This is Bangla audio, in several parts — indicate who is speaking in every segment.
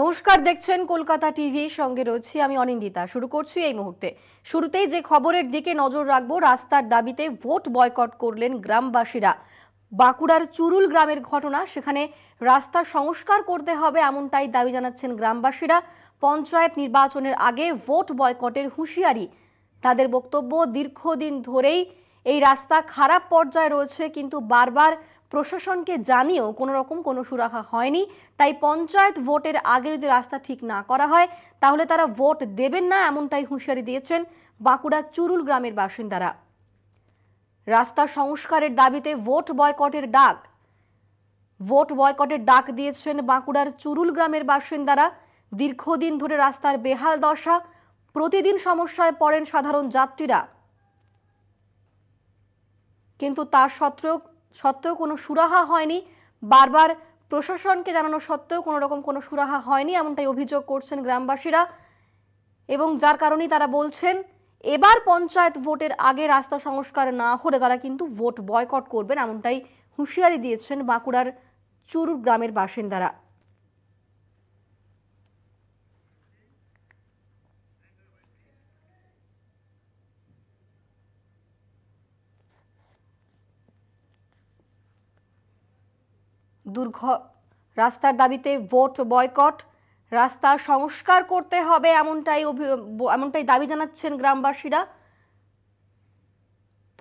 Speaker 1: নমস্কার দেখছেন কলকাতা টিভি সঙ্গে রয়েছি আমি অনিন্দিতা শুরু করছি এই মুহূর্তে শুরুতেই যে খবরের দিকে নজর রাখবো রাস্তার দাবিতে ভোট বয়কট করলেন গ্রামবাসীরা বাঁকুড়ার চুরুল গ্রামের ঘটনা সেখানে রাস্তা সংস্কার করতে হবে এমনটাই দাবি জানাচ্ছেন গ্রামবাসীরা পঞ্চায়েত নির্বাচনের আগে ভোট বয়কটের হুঁশিয়ারি তাদের বক্তব্য দীর্ঘদিন ধরেই এই রাস্তা খারাপ পর্যায়ে রয়েছে কিন্তু বারবার প্রশাসনকে জানিয়েও কোনো রকম কোনো সুরাহা হয়নি তাই পঞ্চায়েত ভোটের আগে যদি রাস্তা ঠিক না করা হয় তাহলে তারা ভোট দেবেন না এমনটাই হুঁশিয়ারি দিয়েছেন বাঁকুড়া চুরুল গ্রামের বাসিন্দারা রাস্তা সংস্কারের দাবিতে ভোট বয়কটের ডাক ভোট বয়কটের ডাক দিয়েছেন বাঁকুড়ার চুরুল গ্রামের বাসিন্দারা দীর্ঘদিন ধরে রাস্তার বেহাল দশা প্রতিদিন সমস্যায় পড়েন সাধারণ যাত্রীরা কিন্তু তা সত্ত্বেও সত্ত্বেও কোনো সুরাহা হয়নি বারবার প্রশাসনকে জানানো সত্ত্বেও কোনো রকম কোনো সুরাহা হয়নি এমনটাই অভিযোগ করছেন গ্রামবাসীরা এবং যার কারণেই তারা বলছেন এবার পঞ্চায়েত ভোটের আগে রাস্তা সংস্কার না হলে তারা কিন্তু ভোট বয়কট করবেন এমনটাই হুঁশিয়ারি দিয়েছেন বাঁকুড়ার চুরু গ্রামের বাসিন্দারা দুর্ঘ রাস্তার দাবিতে ভোট বয়কট রাস্তা সংস্কার করতে হবে এমনটাই এমনটাই দাবি জানাচ্ছেন গ্রামবাসীরা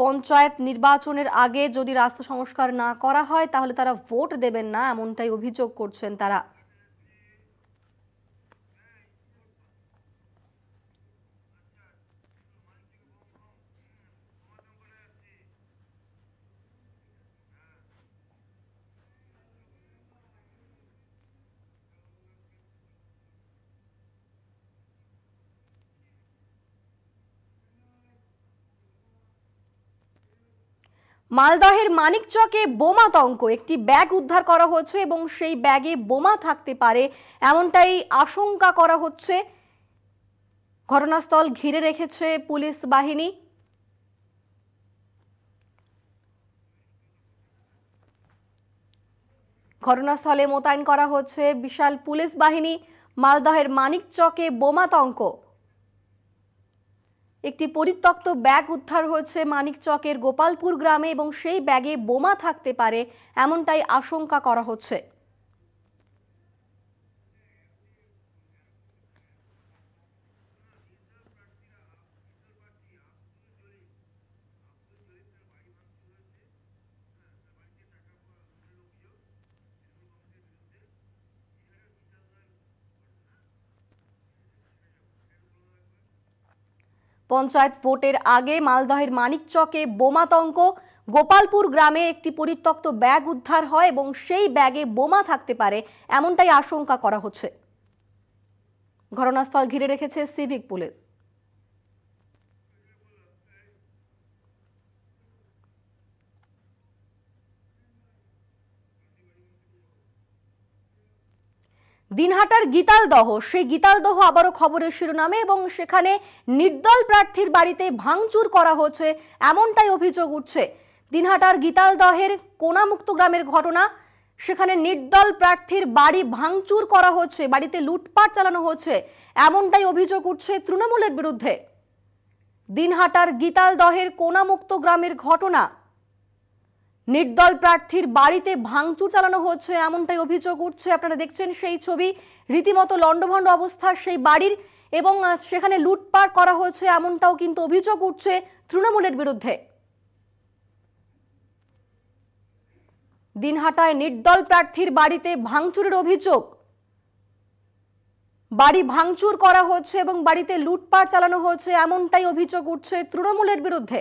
Speaker 1: পঞ্চায়েত নির্বাচনের আগে যদি রাস্তা সংস্কার না করা হয় তাহলে তারা ভোট দেবেন না এমনটাই অভিযোগ করছেন তারা মালদহের মানিকচকে বোমাতঙ্ক একটি ব্যাগ উদ্ধার করা হয়েছে এবং সেই ব্যাগে বোমা থাকতে পারে এমনটাই আশঙ্কা করা হচ্ছে ঘটনাস্থল ঘিরে রেখেছে পুলিশ বাহিনী ঘটনাস্থলে মোতায়েন করা হচ্ছে বিশাল পুলিশ বাহিনী মালদহের মানিকচকে বোমাতঙ্ক একটি পরিত্যক্ত ব্যাগ উদ্ধার হয়েছে মানিকচকের গোপালপুর গ্রামে এবং সেই ব্যাগে বোমা থাকতে পারে এমনটাই আশঙ্কা করা হচ্ছে পঞ্চায়েত ভোটের আগে মালদহের মানিকচকে বোমাতঙ্ক গোপালপুর গ্রামে একটি পরিত্যক্ত ব্যাগ উদ্ধার হয় এবং সেই ব্যাগে বোমা থাকতে পারে এমনটাই আশঙ্কা করা হচ্ছে ঘটনাস্থল ঘিরে রেখেছে সিভিক পুলিশ দিনহাটার গীতালদহ সেই গীতালদহ আবারও খবরের শিরোনামে এবং সেখানে নির্দল প্রার্থীর বাড়িতে ভাঙচুর করা হচ্ছে এমনটাই অভিযোগ উঠছে দিনহাটার দহের কোনামুক্ত গ্রামের ঘটনা সেখানে নির্দল প্রার্থীর বাড়ি ভাঙচুর করা হচ্ছে বাড়িতে লুটপাট চালানো হচ্ছে এমনটাই অভিযোগ উঠছে তৃণমূলের বিরুদ্ধে দিনহাটার দহের কোনামুক্ত গ্রামের ঘটনা নির্দল প্রার্থীর বাড়িতে ভাঙচুর চালানো হচ্ছে এমনটাই অভিযোগ উঠছে আপনারা দেখছেন সেই ছবি রীতিমতো লণ্ডভণ্ড অবস্থা সেই বাড়ির এবং সেখানে লুটপাট করা হয়েছে এমনটাও কিন্তু অভিযোগ উঠছে তৃণমূলের বিরুদ্ধে দিনহাটায় নির্দল প্রার্থীর বাড়িতে ভাঙচুরের অভিযোগ বাড়ি ভাঙচুর করা হচ্ছে এবং বাড়িতে লুটপাট চালানো হচ্ছে এমনটাই অভিযোগ উঠছে তৃণমূলের বিরুদ্ধে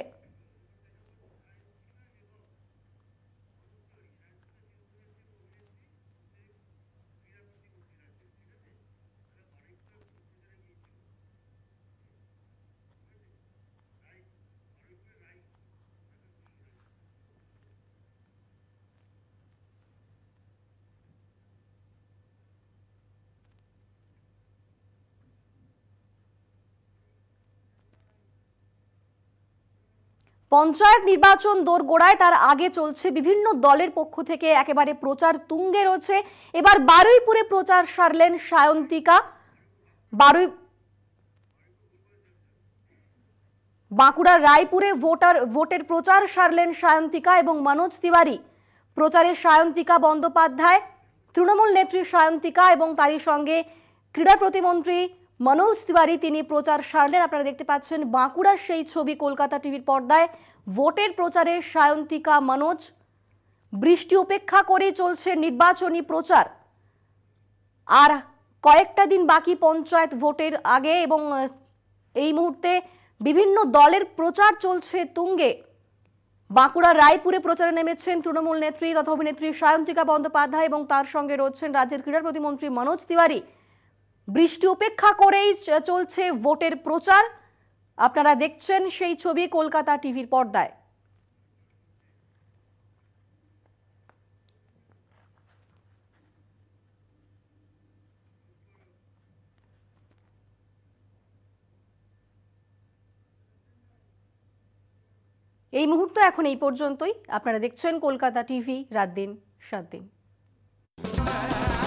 Speaker 1: পঞ্চায়েত নির্বাচন দোরগোড়ায় তার আগে চলছে বিভিন্ন দলের পক্ষ থেকে একেবারে প্রচার তুঙ্গে রয়েছে এবার বারুইপুরে প্রচার সারলেন সায়ন্তিকা বারুই বাঁকুড়ার রায়পুরে ভোটার ভোটের প্রচার সারলেন সায়ন্তিকা এবং মনোজ তিওয়ারি প্রচারে সায়ন্তিকা বন্দ্যোপাধ্যায় তৃণমূল নেত্রী সায়ন্তিকা এবং তারই সঙ্গে ক্রীড়া প্রতিমন্ত্রী মনোজ তিওয়ারি তিনি প্রচার সারলেন আপনারা দেখতে পাচ্ছেন বাঁকুড়ার সেই ছবি কলকাতা টিভির পর্দায় ভোটের প্রচারে সায়ন্তিকা মনোজ বৃষ্টি উপেক্ষা করে চলছে নির্বাচনী প্রচার আর কয়েকটা দিন বাকি পঞ্চায়েত ভোটের আগে এবং এই মুহূর্তে বিভিন্ন দলের প্রচার চলছে তুঙ্গে বাঁকুড়া রায়পুরে প্রচারে নেমেছেন তৃণমূল নেত্রী তথা অভিনেত্রী সায়ন্তিকা বন্দ্যোপাধ্যায় এবং তার সঙ্গে রয়েছেন রাজ্যের ক্রীড়া প্রতিমন্ত্রী মনোজ তিওয়ারি বৃষ্টি উপেক্ষা করেই চলছে ভোটের প্রচার আপনারা দেখছেন সেই ছবি কলকাতা টিভির পর্দায় এই মুহূর্ত এখন এই পর্যন্তই আপনারা দেখছেন কলকাতা টিভি রাত দিন সাত দিন